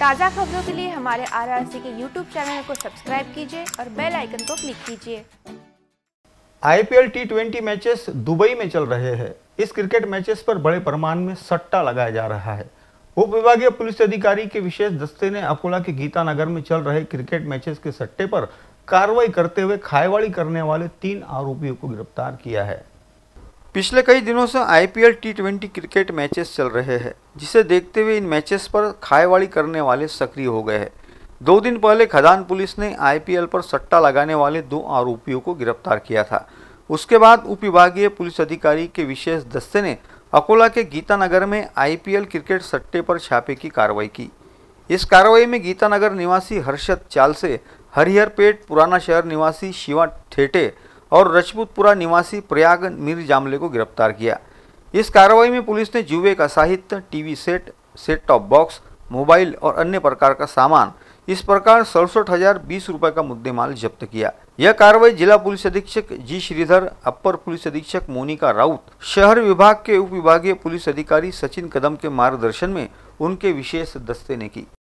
ताज़ा खबरों के लिए हमारे आर के यूट्यूब चैनल को सब्सक्राइब कीजिए और बेल आइकन को क्लिक कीजिए IPL T twenty matches Dubai में चल रहे हैं इस क्रिकेट मैचेस पर बड़े प्रमाण में सट्टा लगाया जा रहा है उप विभागीय पुलिस अधिकारी के विशेष दस्ते ने अकोला के गीता नगर में चल रहे क्रिकेट मैचेस के सट्टे पर कार्रवाई करते हुए खाएवाड़ी करने वाले तीन आरोपियों को गिरफ्तार किया है पिछले कई दिनों से आईपीएल टी क्रिकेट मैचेस चल रहे हैं जिसे देखते हुए इन मैचेस पर खाएवाड़ी करने वाले सक्रिय हो गए हैं दो दिन पहले खदान पुलिस ने आईपीएल पर सट्टा लगाने वाले दो आरोपियों को गिरफ्तार किया था उसके बाद उप विभागीय पुलिस अधिकारी के विशेष दस्ते ने अकोला के गीतानगर में आईपीएल क्रिकेट सट्टे पर छापे की कार्रवाई की इस कार्रवाई में गीतानगर निवासी हर्षद चालसे हरिहरपेट पुराना शहर निवासी शिवा ठेठे और रजपूतपुरा निवासी प्रयाग मीर जामले को गिरफ्तार किया इस कार्रवाई में पुलिस ने जुवे का साहित्य TV set set top box mobile और अन्य प्रकार का सामान इस प्रकार सड़सठ हजार बीस रूपए का मुद्देमाल जब्त किया यह कार्रवाई जिला पुलिस अधीक्षक जी श्रीधर अपर पुलिस अधीक्षक मोनिका राउत शहर विभाग के उप विभागीय पुलिस अधिकारी सचिन कदम के मार्गदर्शन में उनके विशेष दस्ते ने की